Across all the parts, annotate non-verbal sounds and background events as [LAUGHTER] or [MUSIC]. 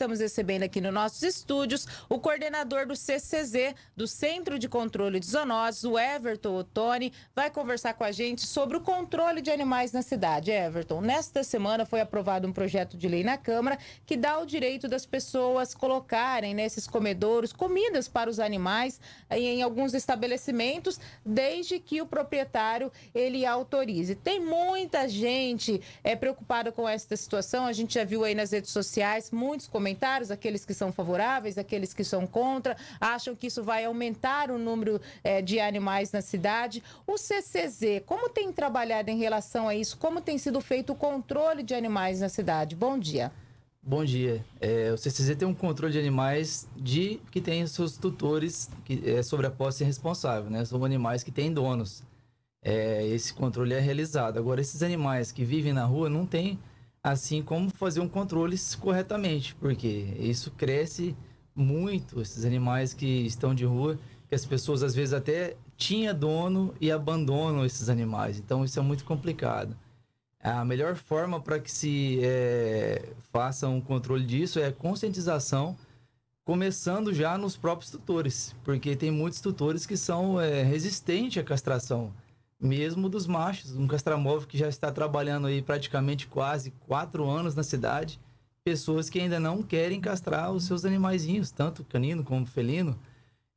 estamos recebendo aqui nos nossos estúdios o coordenador do CCZ, do Centro de Controle de Zoonoses, o Everton Ottoni, vai conversar com a gente sobre o controle de animais na cidade. Everton, nesta semana foi aprovado um projeto de lei na Câmara que dá o direito das pessoas colocarem nesses né, comedouros comidas para os animais em alguns estabelecimentos, desde que o proprietário ele autorize. Tem muita gente é, preocupada com esta situação, a gente já viu aí nas redes sociais muitos comentários comentários, aqueles que são favoráveis, aqueles que são contra, acham que isso vai aumentar o número é, de animais na cidade. O CCZ, como tem trabalhado em relação a isso? Como tem sido feito o controle de animais na cidade? Bom dia. Bom dia. É, o CCZ tem um controle de animais de que tem seus tutores que é sobre a posse responsável, né? São animais que têm donos. É, esse controle é realizado. Agora, esses animais que vivem na rua não têm assim como fazer um controle corretamente, porque isso cresce muito, esses animais que estão de rua, que as pessoas às vezes até tinha dono e abandonam esses animais, então isso é muito complicado. A melhor forma para que se é, faça um controle disso é conscientização, começando já nos próprios tutores, porque tem muitos tutores que são é, resistentes à castração mesmo dos machos. Um castramóvel que já está trabalhando aí praticamente quase quatro anos na cidade. Pessoas que ainda não querem castrar os seus animaizinhos, tanto canino como felino.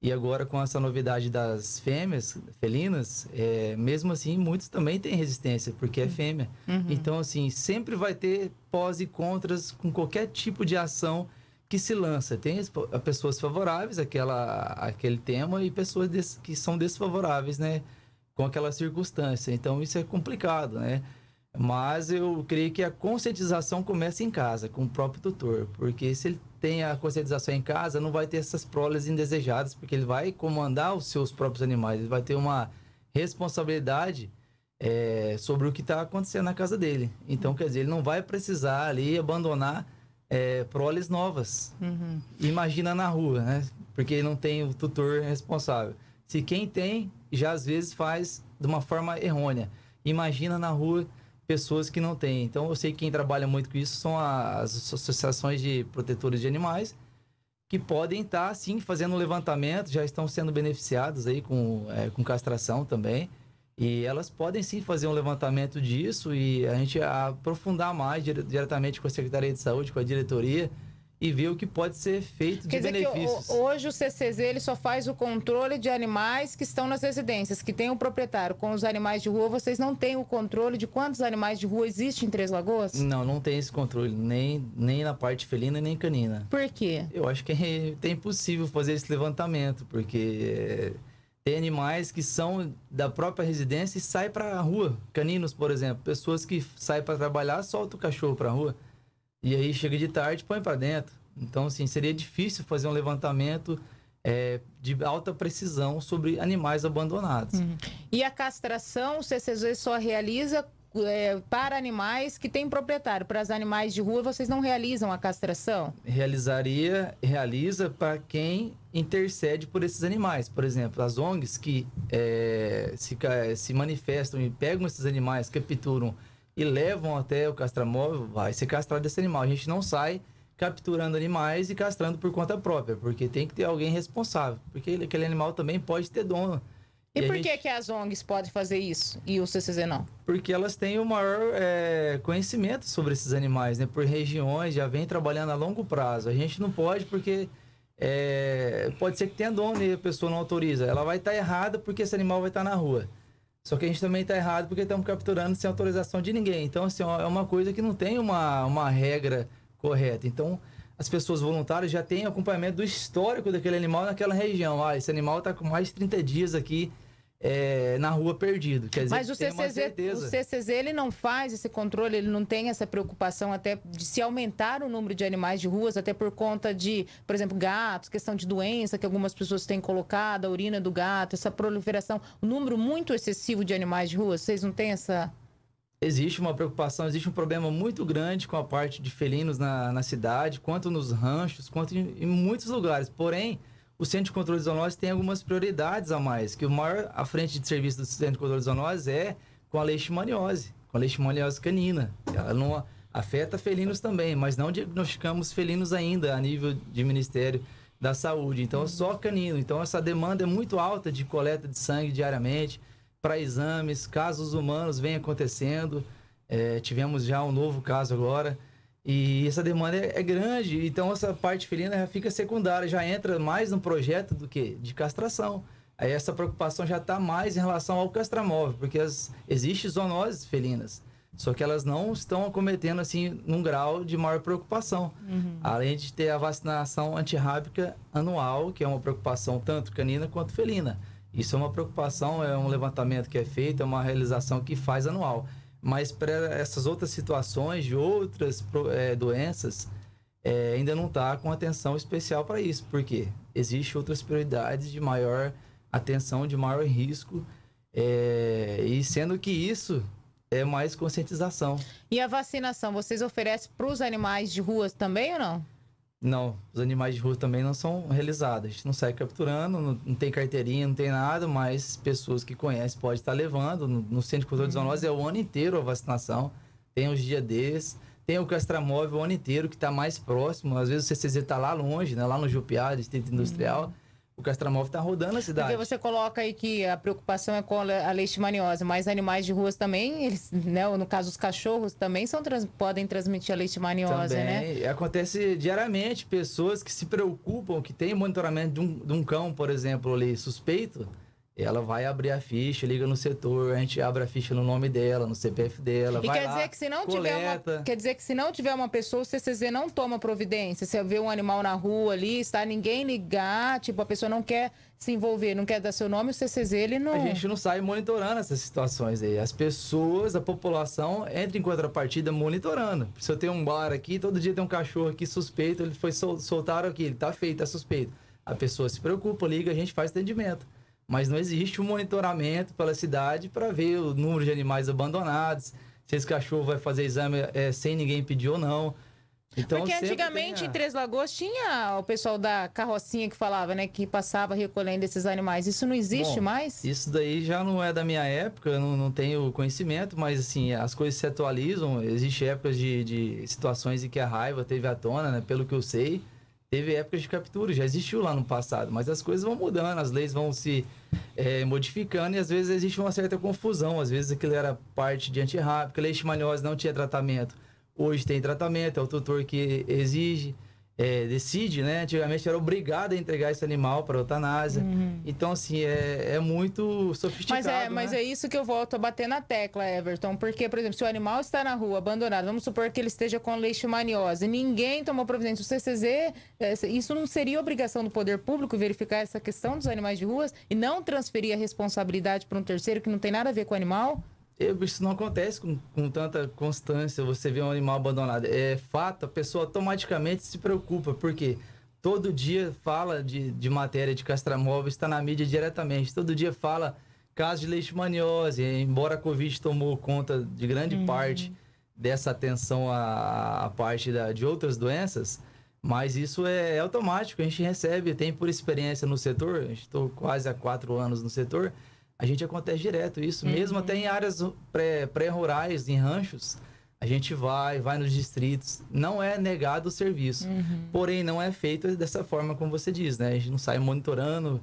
E agora com essa novidade das fêmeas, felinas, é, mesmo assim muitos também têm resistência, porque é fêmea. Uhum. Então, assim, sempre vai ter pós e contras com qualquer tipo de ação que se lança. Tem pessoas favoráveis àquela, àquele tema e pessoas que são desfavoráveis, né? com aquela circunstância. Então isso é complicado, né? Mas eu creio que a conscientização começa em casa, com o próprio tutor, porque se ele tem a conscientização em casa, não vai ter essas proles indesejadas, porque ele vai comandar os seus próprios animais, ele vai ter uma responsabilidade é, sobre o que está acontecendo na casa dele. Então, quer dizer, ele não vai precisar ali abandonar é, proles novas. Uhum. Imagina na rua, né? Porque não tem o tutor responsável. Se quem tem, já às vezes faz de uma forma errônea. Imagina na rua pessoas que não têm. Então eu sei que quem trabalha muito com isso são as associações de protetores de animais que podem estar tá, sim fazendo um levantamento, já estão sendo beneficiados aí com, é, com castração também. E elas podem sim fazer um levantamento disso e a gente aprofundar mais dire diretamente com a Secretaria de Saúde, com a diretoria, e ver o que pode ser feito Quer de benefícios. Que hoje o CCZ ele só faz o controle de animais que estão nas residências, que tem o um proprietário. Com os animais de rua, vocês não têm o controle de quantos animais de rua existem em Três Lagoas? Não, não tem esse controle, nem, nem na parte felina, nem canina. Por quê? Eu acho que é, [LAUGHS] é impossível fazer esse levantamento, porque... É... Tem animais que são da própria residência e saem para a rua. Caninos, por exemplo. Pessoas que saem para trabalhar, soltam o cachorro para a rua. E aí chega de tarde põe para dentro. Então, assim, seria difícil fazer um levantamento é, de alta precisão sobre animais abandonados. Uhum. E a castração, o CCZ só realiza é, para animais que têm proprietário. Para os animais de rua, vocês não realizam a castração? Realizaria, realiza para quem intercede por esses animais. Por exemplo, as ONGs que é, se, se manifestam e pegam esses animais, capturam e levam até o castramóvel, vai ser castrado esse animal. A gente não sai capturando animais e castrando por conta própria, porque tem que ter alguém responsável, porque aquele animal também pode ter dono. E, e por gente... que as ONGs podem fazer isso e o CCZ não? Porque elas têm o maior é, conhecimento sobre esses animais, né? Por regiões, já vem trabalhando a longo prazo. A gente não pode porque é, pode ser que tenha dono e a pessoa não autoriza. Ela vai estar tá errada porque esse animal vai estar tá na rua. Só que a gente também está errado porque estamos capturando sem autorização de ninguém. Então, assim, é uma coisa que não tem uma, uma regra correta. Então, as pessoas voluntárias já têm acompanhamento do histórico daquele animal naquela região. Ah, esse animal está com mais de 30 dias aqui é, na rua perdido. Quer dizer, Mas o CCZ, o CCZ ele não faz esse controle, ele não tem essa preocupação até de se aumentar o número de animais de ruas, até por conta de, por exemplo, gatos, questão de doença que algumas pessoas têm colocado, a urina do gato, essa proliferação, o um número muito excessivo de animais de rua. Vocês não têm essa existe uma preocupação, existe um problema muito grande com a parte de felinos na, na cidade, quanto nos ranchos, quanto em, em muitos lugares. Porém, o Centro de Controle de Zoonoses tem algumas prioridades a mais, que o maior a frente de serviço do Centro de Controle de Zoonoses é com a leishmaniose, com a leishmaniose canina. Ela não afeta felinos também, mas não diagnosticamos felinos ainda a nível de Ministério da Saúde. Então, uhum. só canino. Então, essa demanda é muito alta de coleta de sangue diariamente para exames, casos humanos vem acontecendo. É, tivemos já um novo caso agora e essa demanda é, é, grande, então essa parte felina fica secundária, já entra mais no projeto do que de castração. Aí essa preocupação já está mais em relação ao castramóvel, porque as, zoonoses felinas, só que elas não estão acometendo assim num grau de maior preocupação. Uhum. Além de ter a vacinação antirrábica anual, que é uma preocupação tanto canina quanto felina. Isso é uma preocupação, é um levantamento que é feito, é uma realização que faz anual mas para essas outras situações de outras é, doenças, é, ainda não está com atenção especial para isso, porque existem outras prioridades de maior atenção, de maior risco, é, e sendo que isso é mais conscientização. E a vacinação, vocês oferecem para os animais de ruas também ou não? Não, os animais de rua também não são realizados. A gente não sai capturando, não, não tem carteirinha, não tem nada, mas pessoas que conhecem podem estar levando. No, no Centro de Controle uhum. de Zoonose é o ano inteiro a vacinação. Tem os dias desses. Tem o castramóvel o ano inteiro, que está mais próximo. Às vezes o CCZ está lá longe, né? lá no Jupiá, Distrito Industrial. Uhum o Astramov está rodando a cidade. Porque você coloca aí que a preocupação é com a leishmaniosa, mas animais de ruas também, eles, né, no caso os cachorros também são podem transmitir a leishmaniosa, né? também. né? Acontece diariamente pessoas que se preocupam, que têm monitoramento de um, de um cão, por exemplo, ali suspeito, ela vai abrir a ficha, liga no setor, a gente abre a ficha no nome dela, no CPF dela. E quer lá, dizer que se não coleta. tiver uma, quer dizer que se não tiver uma pessoa, o CCZ não toma providência. Você vê um animal na rua ali, está ninguém ligar, tipo a pessoa não quer se envolver, não quer dar seu nome, o CCZ ele não. A gente não sai monitorando essas situações aí. As pessoas, a população entra em contrapartida monitorando. Se eu tenho um bar aqui, todo dia tem um cachorro aqui suspeito, ele foi sol soltaram aqui, ele tá feito, tá suspeito. A pessoa se preocupa, liga, a gente faz atendimento mas não existe um monitoramento pela cidade para ver o número de animais abandonados, se esse cachorro vai fazer exame é, sem ninguém pedir ou não. Então, Porque antigamente a... em Três Lagoas tinha o pessoal da carrocinha que falava, né, que passava recolhendo esses animais. Isso não existe Bom, mais? Isso daí já não é da minha época, eu não, não tenho conhecimento, mas assim, as coisas se atualizam. Existem épocas de, de situações em que a raiva teve à tona, né, pelo que eu sei teve épocas de captura, já existiu lá no passado, mas as coisas vão mudando, as leis vão se é, modificando e às vezes existe uma certa confusão. Às vezes aquilo era parte de antirrábica, leishmaniose não tinha tratamento, hoje tem tratamento, é o tutor que exige é, decide, né? Antigamente era obrigado a entregar esse animal para eutanásia. Uhum. Então, assim, é, é muito é, sofisticado. Mas é, né? mas é isso que eu volto a bater na tecla, Everton. Porque, por exemplo, se o animal está na rua, abandonado, vamos supor que ele esteja com leishmaniose, ninguém tomou providência. O CCZ, é, isso não seria obrigação do poder público verificar essa questão dos animais de ruas e não transferir a responsabilidade para um terceiro que não tem nada a ver com o animal? É, isso não acontece com, com tanta constância. Você vê um animal abandonado. É fato, a pessoa automaticamente se preocupa, porque todo dia fala de, de matéria de castramóveis, está na mídia diretamente. Todo dia fala casos de leishmaniose, embora a Covid tomou conta de grande uhum. parte dessa atenção à, à parte da, de outras doenças, mas isso é, é, automático, a gente recebe, tem por experiência no setor, estou quase há quatro anos no setor, a gente acontece direto isso, uhum. mesmo até em uhum. áreas uh, pré-rurais, pré em ranchos. A gente vai, vai nos distritos. Não é negado o serviço. Uhum. Porém, não é feito dessa forma como você diz, né? A gente não sai monitorando,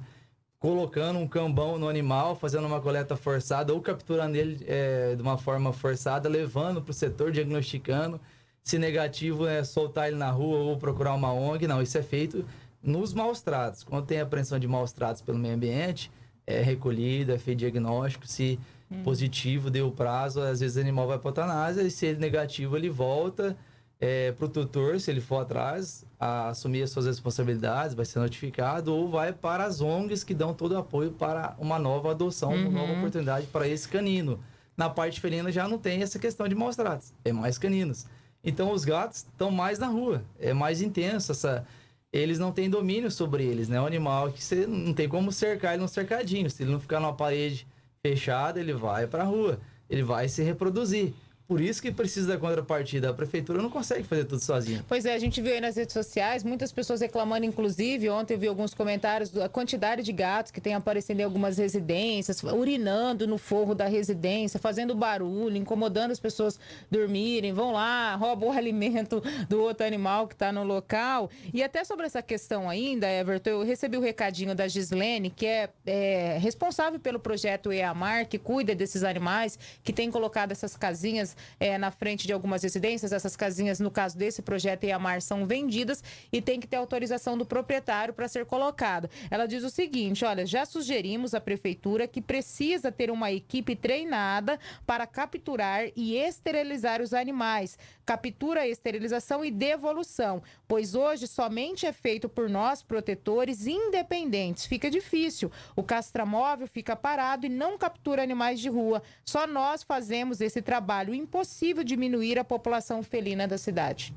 colocando um cambão no animal, fazendo uma coleta forçada ou capturando ele é, de uma forma forçada, levando para o setor, diagnosticando. Se negativo é soltar ele na rua ou procurar uma ONG. Não, isso é feito nos maus tratos. Quando tem apreensão de maus tratos pelo meio ambiente, é recolhida, é feito diagnóstico, se hum. positivo deu prazo, às vezes o animal vai para eutanásia e se ele negativo ele volta é, para o tutor, se ele for atrás, assumir as suas responsabilidades, vai ser notificado, ou vai para as ONGs que dão todo o apoio para uma nova adoção, uhum. uma nova uhum. oportunidade para esse canino. Na parte felina já não tem essa questão de maus-tratos, é mais caninos. Então os gatos estão mais na rua, é mais intenso essa eles não têm domínio sobre eles, né? É um animal que você não tem como cercar ele num cercadinho. Se ele não ficar numa parede fechada, ele vai para a rua, ele vai se reproduzir. Por isso que precisa da contrapartida. A prefeitura não consegue fazer tudo sozinha. Pois é, a gente viu aí nas redes sociais muitas pessoas reclamando, inclusive, ontem eu vi alguns comentários da quantidade de gatos que tem aparecendo em algumas residências, urinando no forro da residência, fazendo barulho, incomodando as pessoas dormirem, vão lá, roubam o alimento do outro animal que está no local. E até sobre essa questão ainda, Everton, eu recebi o um recadinho da Gislene, que é, é responsável pelo projeto EAMAR, que cuida desses animais, que tem colocado essas casinhas é, na frente de algumas residências. Essas casinhas, no caso desse projeto Amar são vendidas e tem que ter autorização do proprietário para ser colocada. Ela diz o seguinte: olha, já sugerimos à prefeitura que precisa ter uma equipe treinada para capturar e esterilizar os animais. Captura, esterilização e devolução, pois hoje somente é feito por nós, protetores independentes. Fica difícil. O castramóvel fica parado e não captura animais de rua. Só nós fazemos esse trabalho importante impossível diminuir a população felina da cidade.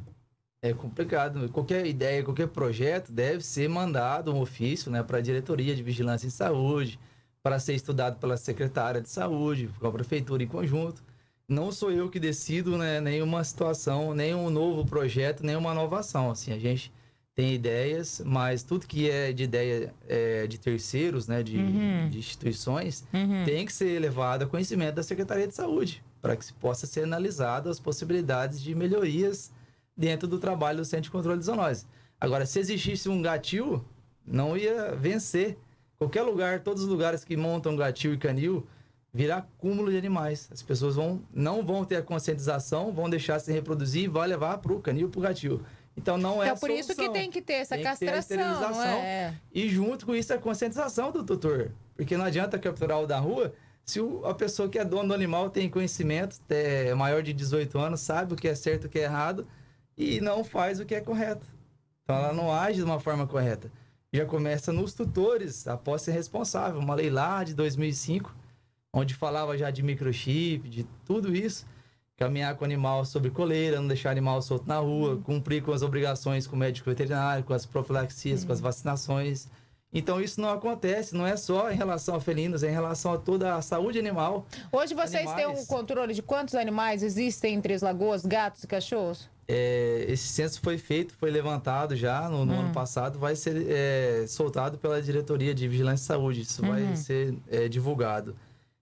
É complicado. Qualquer ideia, qualquer projeto deve ser mandado um ofício né, para a diretoria de vigilância em saúde, para ser estudado pela secretária de saúde, com a prefeitura em conjunto. Não sou eu que decido né, nenhuma situação, nenhum novo projeto, nenhuma inovação. Assim, a gente tem ideias, mas tudo que é de ideia é, de terceiros, né, de, uhum. de instituições, uhum. tem que ser levado a conhecimento da Secretaria de Saúde para que se possa ser analisada as possibilidades de melhorias dentro do trabalho do Centro de Controle de Zoonoses. Agora, se existisse um gatil, não ia vencer. Qualquer lugar, todos os lugares que montam gatil e canil, virar cúmulo de animais. As pessoas vão, não vão ter a conscientização, vão deixar se reproduzir e vai levar para o canil, para o gatil. Então não é então, por solução. isso que tem que ter essa tem castração, ter é? E junto com isso a conscientização do tutor, porque não adianta capturar é o da rua se o, a pessoa que é dona do animal tem conhecimento, é, é maior de 18 anos, sabe o que é certo e o que é errado, e não faz o que é correto. Então ela não age de uma forma correta. Já começa nos tutores, após ser é responsável. Uma lei lá de 2005, onde falava já de microchip, de tudo isso. Caminhar com o animal sobre coleira, não deixar o animal solto na rua, uhum. cumprir com as obrigações com o médico veterinário, com as profilaxias, com as uhum. vacinações. Então isso não acontece, não é só em relação a felinos, é em relação a toda a saúde animal. Hoje vocês animais. têm um controle de quantos animais existem em Três Lagoas, gatos e cachorros? É, esse censo foi feito, foi levantado já no, no hum. ano passado, vai ser é, soltado pela Diretoria de Vigilância e Saúde, isso uhum. vai ser é, divulgado.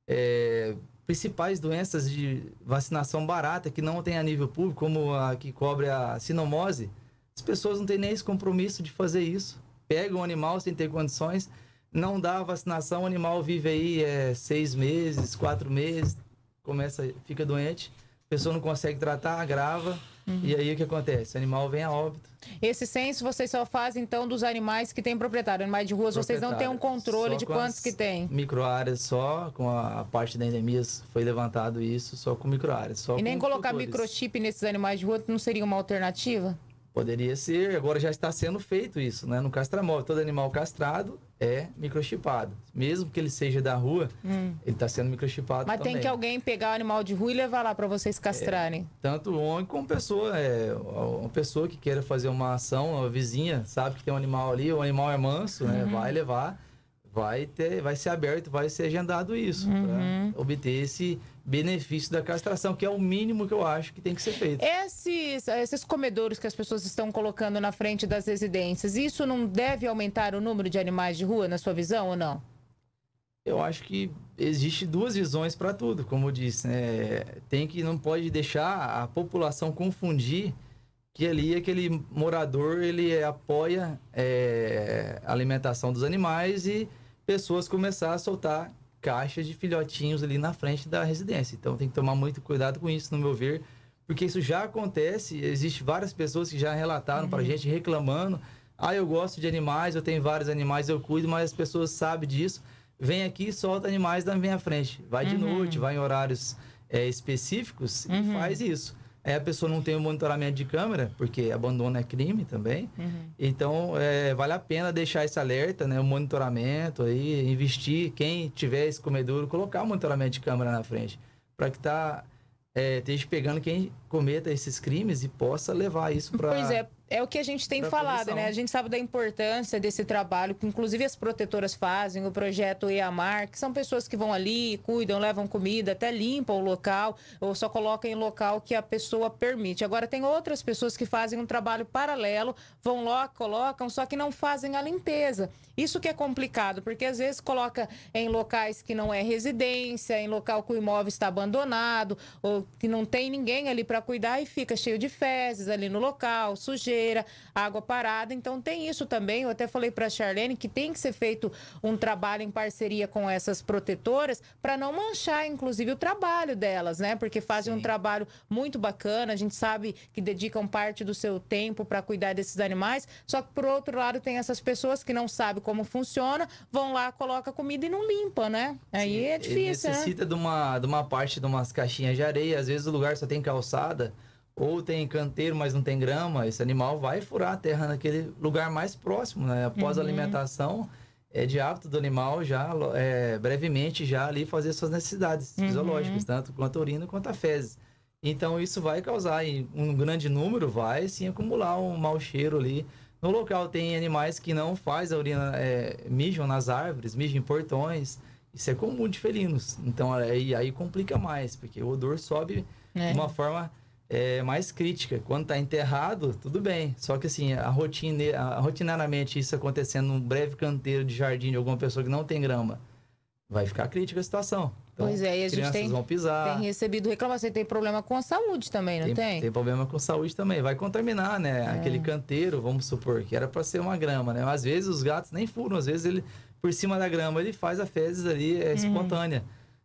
É, principais doenças de vacinação barata que não tem a nível público, como a que cobre a sinomose, as pessoas não têm nem esse compromisso de fazer isso pega um animal sem ter condições, não dá a vacinação, o animal vive aí é, seis meses, quatro meses, começa, fica doente, a pessoa não consegue tratar, agrava. Uhum. E aí o que acontece? O animal vem a óbito. Esse censo vocês só fazem então dos animais que têm proprietário. Animais de ruas vocês não têm um controle de quantos que tem. Microáreas só, com a parte da endemia foi levantado isso, só com microáreas. E nem colocar microchip nesses animais de rua não seria uma alternativa? Poderia ser, agora já está sendo feito isso, né? No castramóvel, todo animal castrado é microchipado. Mesmo que ele seja da rua, hum. ele está sendo microchipado Mas também. tem que alguém pegar o animal de rua e levar lá para vocês é, castrarem. É, tanto homem como pessoa, é, uma pessoa que queira fazer uma ação, a vizinha sabe que tem um animal ali, o animal é manso, né? Uhum. Vai levar vai ter, vai ser aberto, vai ser agendado isso, uhum. para obter esse benefício da castração, que é o mínimo que eu acho que tem que ser feito. Esses, esses comedores que as pessoas estão colocando na frente das residências, isso não deve aumentar o número de animais de rua, na sua visão ou não? Eu acho que existe duas visões para tudo, como eu disse, né? tem que não pode deixar a população confundir que ali aquele morador ele apoia é, eh, a alimentação dos animais e pessoas começar a soltar caixas de filhotinhos ali na frente da residência. Então tem que tomar muito cuidado com isso, no meu ver, porque isso já acontece. Existem várias pessoas que já relataram uhum. para gente reclamando: ah, eu gosto de animais, eu tenho vários animais, eu cuido, mas as pessoas sabem disso. Vem aqui e solta animais na minha frente. Vai de uhum. noite, vai em horários é, específicos uhum. e faz isso. Aí a pessoa não tem o monitoramento de câmera, porque abandono é crime também. Uhum. Então, é, vale a pena deixar esse alerta, né? O monitoramento aí, investir, quem tiver esse comedouro, colocar o monitoramento de câmera na frente. para que tá, é, esteja pegando quem cometa esses crimes e possa levar isso para... Pois é, é o que a gente tem falado, né? A gente sabe da importância desse trabalho, que inclusive as protetoras fazem, o projeto EAMAR, que são pessoas que vão ali, cuidam, levam comida, até limpam o local, ou só colocam em local que a pessoa permite. Agora, tem outras pessoas que fazem um trabalho paralelo, vão lá, colocam, só que não fazem a limpeza. Isso que é complicado, porque às vezes coloca em locais que não é residência, em local que o imóvel está abandonado, ou que não tem ninguém ali para cuidar e fica cheio de fezes ali no local, sujeito água parada. Então tem isso também. Eu até falei para a Charlene que tem que ser feito um trabalho em parceria com essas protetoras para não manchar, inclusive, o trabalho delas, né? Porque fazem Sim. um trabalho muito bacana. A gente sabe que dedicam parte do seu tempo para cuidar desses animais. Só que por outro lado tem essas pessoas que não sabem como funciona, vão lá, coloca comida e não limpa, né? Aí Sim, é difícil. Né? Necessita né? de uma de uma parte de umas caixinhas de areia. Às vezes o lugar só tem calçada ou tem canteiro, mas não tem grama, esse animal vai furar a terra naquele lugar mais próximo, né? Após uhum. a alimentação, é de hábito do animal já é, brevemente já ali fazer suas necessidades uhum. fisiológicas, tanto quanto a urina quanto a fezes. Então isso vai causar um grande número, vai sim acumular um mau cheiro ali. No local tem animais que não faz a urina, é, mijam nas árvores, mijam em portões. Isso é comum de felinos. Então aí, aí complica mais, porque o odor sobe é. de uma forma é, mais crítica. Quando está enterrado, tudo bem. Só que assim, a rotina, a, rotinariamente isso acontecendo num breve canteiro de jardim de alguma pessoa que não tem grama, vai ficar crítica a situação. Então, pois é, e a gente tem, vão pisar. tem recebido reclamação. Tem problema com a saúde também, não tem? Tem, tem problema com saúde também. Vai contaminar, né? É. Aquele canteiro, vamos supor, que era para ser uma grama, né? Às vezes os gatos nem furam, às vezes ele, por cima da grama, ele faz a fezes ali, é uhum. espontânea.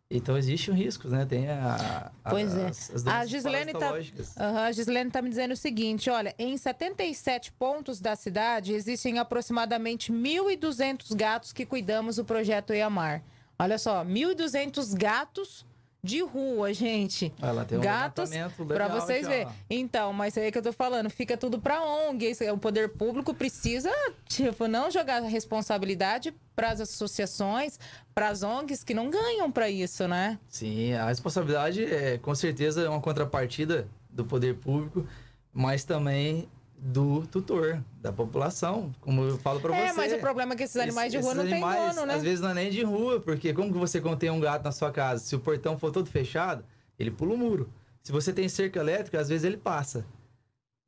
Então existe um risco, né? Tem a, a pois é. as, as a Gislene tá, uhum, A Gislene está me dizendo o seguinte, olha, em 77 pontos da cidade existem aproximadamente 1.200 gatos que cuidamos do projeto Iamar. Olha só, 1.200 gatos de rua, gente. Ela tem um Gatos, para vocês ver verem. Então, mas é que eu tô falando, fica tudo para ONG. O é poder público precisa, tipo, não jogar responsabilidade para as associações, para as ONGs que não ganham para isso, né? Sim, a responsabilidade é com certeza é uma contrapartida do poder público, mas também do tutor, da população, como eu falo para é, você. É, mas o problema é que esses animais esses, de rua não animais, tem dono, né? Às vezes não é nem de rua, porque como que você contém um gato na sua casa? Se o portão for todo fechado, ele pula o muro. Se você tem cerca elétrica, às vezes ele passa.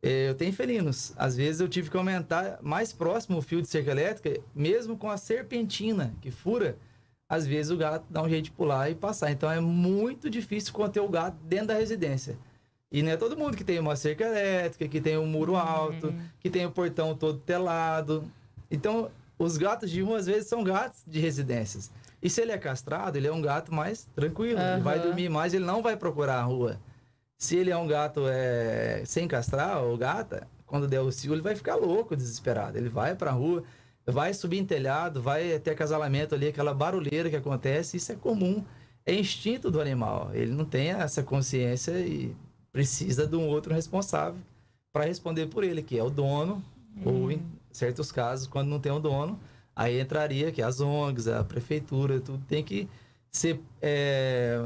É, eu tenho felinos. Às vezes eu tive que aumentar mais próximo o fio de cerca elétrica, mesmo com a serpentina que fura, às vezes o gato dá um jeito de pular e passar. Então é muito difícil conter o gato dentro da residência. E não é todo mundo que tem uma cerca elétrica, que tem um muro uhum. alto, uhum. que tem o um portão todo telado. Então, os gatos de rua, às vezes, são gatos de residências. E se ele é castrado, ele é um gato mais tranquilo, uhum. ele vai dormir mais, ele não vai procurar a rua. Se ele é um gato é, sem castrar ou gata, quando der o cio, ele vai ficar louco, desesperado. Ele vai para a rua, vai subir em telhado, vai ter acasalamento ali, aquela barulheira que acontece, isso é comum. É instinto do animal, ele não tem essa consciência e precisa de um outro responsável para responder por ele, que é o dono, é. ou uhum. em certos casos, quando não tem um dono, aí entraria que as ONGs, a prefeitura, tudo tem que ser é,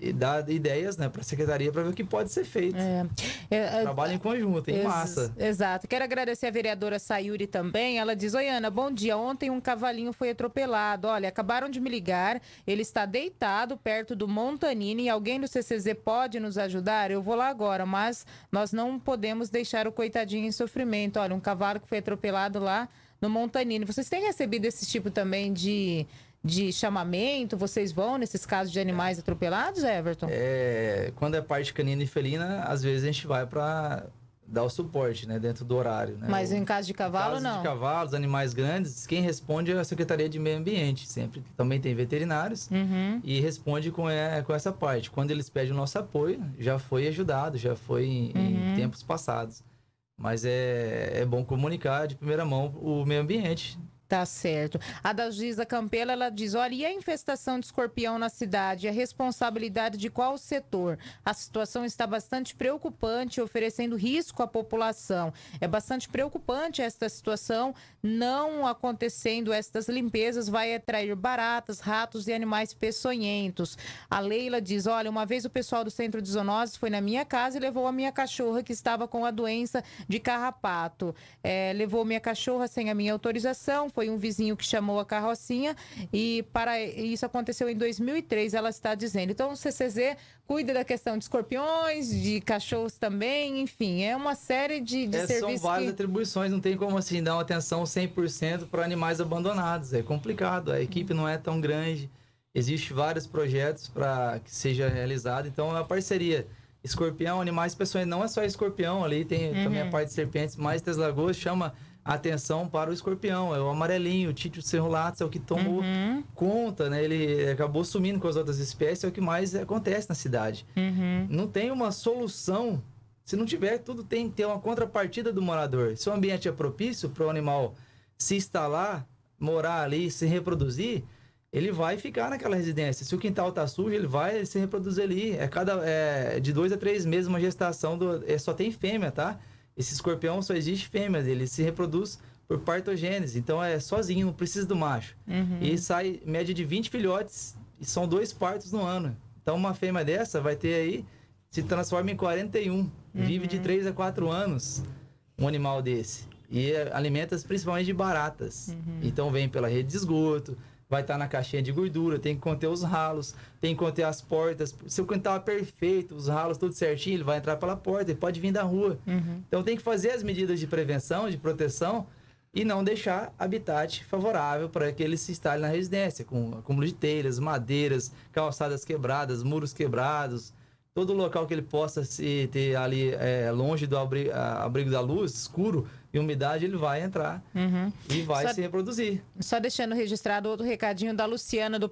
e dar ideias né, para a secretaria para ver o que pode ser feito. É. é Trabalho é, em conjunto, em ex massa. Exato. Quero agradecer a vereadora Sayuri também. Ela diz: Oi, Ana, bom dia. Ontem um cavalinho foi atropelado. Olha, acabaram de me ligar. Ele está deitado perto do Montanini. Alguém do CCZ pode nos ajudar? Eu vou lá agora, mas nós não podemos deixar o coitadinho em sofrimento. Olha, um cavalo que foi atropelado lá no Montanini. Vocês têm recebido esse tipo também de de chamamento? Vocês vão nesses casos de animais atropelados, Everton? É, quando é parte canina e felina, às vezes a gente vai para dar o suporte, né, dentro do horário, né? Mas em caso de cavalo, caso não? de cavalos, animais grandes, quem responde é a Secretaria de Meio Ambiente, sempre. Também tem veterinários uhum. e responde com, é, com essa parte. Quando eles pedem o nosso apoio, já foi ajudado, já foi em, uhum. em tempos passados. Mas é, é bom comunicar de primeira mão o meio ambiente, Tá certo. A da Giza Campelo, ela diz, olha, e a infestação de escorpião na cidade? A é responsabilidade de qual setor? A situação está bastante preocupante, oferecendo risco à população. É bastante preocupante esta situação, não acontecendo estas limpezas, vai atrair baratas, ratos e animais peçonhentos. A Leila diz, olha, uma vez o pessoal do Centro de Zoonoses foi na minha casa e levou a minha cachorra que estava com a doença de carrapato. É, levou minha cachorra sem a minha autorização, foi um vizinho que chamou a carrocinha e para isso aconteceu em 2003, ela está dizendo. Então o CCZ cuida da questão de escorpiões, de cachorros também, enfim, é uma série de, de é, serviços. São várias que... atribuições, não tem como assim dar uma atenção 100% para animais abandonados, é complicado, a equipe não é tão grande, existe vários projetos para que seja realizado, então é uma parceria. Escorpião, animais, pessoas, não é só escorpião ali, tem uhum. também a uhum. parte de serpentes, mais das lagoas chama atenção para o escorpião, é o amarelinho, o Títio cerulatus, é o que tomou uhum. conta, né? Ele acabou sumindo com as outras espécies, é o que mais acontece na cidade. Uhum. Não tem uma solução. Se não tiver, tudo tem que ter uma contrapartida do morador. Se o ambiente é propício para o animal se instalar, morar ali, se reproduzir, ele vai ficar naquela residência. Se o quintal tá sujo, ele vai se reproduzir ali. É cada é, de dois a três meses uma gestação do, é, só tem fêmea, tá? Esse escorpião só existe fêmeas, ele se reproduz por partogênese, então é sozinho, não precisa do macho. Uhum. E sai média de 20 filhotes, e são dois partos no ano. Então uma fêmea dessa vai ter aí, se transforma em 41, uhum. vive de 3 uhum. a 4 anos um animal desse. E é, alimenta principalmente de baratas. Uhum. Então vem pela rede de esgoto, vai estar tá na caixinha de gordura, tem que conter os ralos, tem que conter as portas. Se o quintal é perfeito, os ralos tudo certinho, ele vai entrar pela porta, ele pode vir da rua. Uhum. Então tem que fazer as medidas de prevenção, de proteção e não deixar habitat favorável para que ele se instale na residência, com acúmulo de telhas, madeiras, calçadas quebradas, muros quebrados, todo local que ele possa se ter ali é, longe do abrigo, abrigo da luz, escuro, e umidade, ele vai entrar uhum. e vai Só... se reproduzir. Só deixando registrado outro recadinho da Luciana do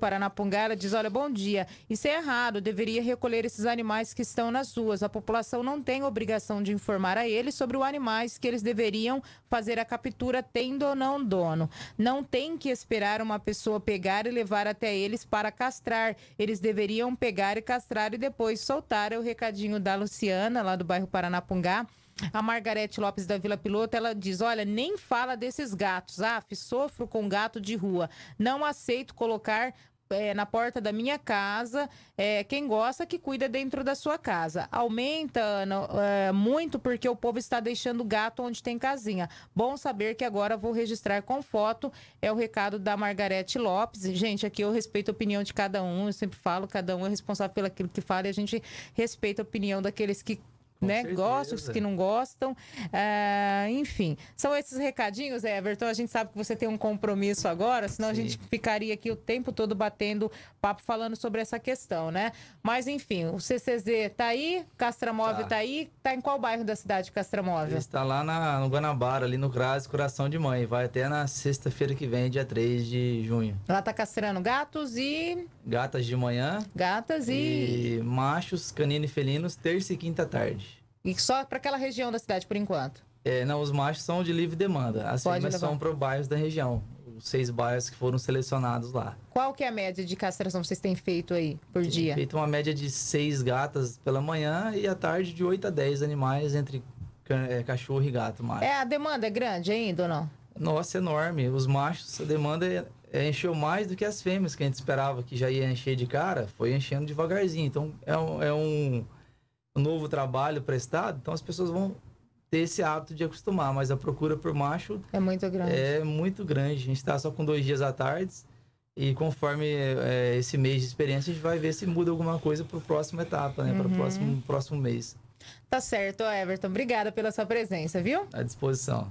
ela diz, olha, bom dia, isso é errado, deveria recolher esses animais que estão nas ruas. A população não tem obrigação de informar a eles sobre os animais que eles deveriam fazer a captura tendo ou não dono. Não tem que esperar uma pessoa pegar e levar até eles para castrar. Eles deveriam pegar e castrar e depois soltar. É o recadinho da Luciana, lá do bairro Paranapungá. A Margarete Lopes da Vila Piloto, ela diz: Olha, nem fala desses gatos. Ah, sofro com gato de rua. Não aceito colocar é, na porta da minha casa. É, quem gosta que cuida dentro da sua casa. Aumenta, Ana, é, muito porque o povo está deixando gato onde tem casinha. Bom saber que agora vou registrar com foto. É o recado da Margarete Lopes. Gente, aqui eu respeito a opinião de cada um. Eu sempre falo, cada um é responsável pelo que fala e a gente respeita a opinião daqueles que né? Gostam, os que não gostam. Ah, enfim, são esses recadinhos, Everton. A gente sabe que você tem um compromisso agora, senão Sim. a gente ficaria aqui o tempo todo batendo papo falando sobre essa questão, né? Mas, enfim, o CCZ tá aí, Castramóvel tá, tá aí. Tá em qual bairro da cidade Castramóvel? Está lá na, no Guanabara, ali no Crase, Coração de Mãe. Vai até na sexta-feira que vem, dia 3 de junho. Lá tá castrando gatos e. Gatas de manhã. Gatas e. e machos, canino e felinos, terça e quinta tarde. E só para aquela região da cidade, por enquanto? É, não, os machos são de livre demanda. As Pode fêmeas levar. são para bairros da região. Os seis bairros que foram selecionados lá. Qual que é a média de castração que vocês têm feito aí por Tem dia? Feito uma média de seis gatas pela manhã e à tarde de oito a dez animais entre é, cachorro e gato macho. É, a demanda é grande ainda ou não? Nossa, é enorme. Os machos, a demanda é, é, encheu mais do que as fêmeas que a gente esperava que já ia encher de cara. Foi enchendo devagarzinho. Então, é um, é um um novo trabalho prestado, então as pessoas vão ter esse hábito de acostumar, mas a procura por macho é muito grande. É muito grande. A gente está só com dois dias à tarde e conforme é, esse mês de experiência a gente vai ver se muda alguma coisa para a próxima etapa, né? Uhum. Para o próximo próximo mês. Tá certo, Everton. Obrigada pela sua presença, viu? À disposição.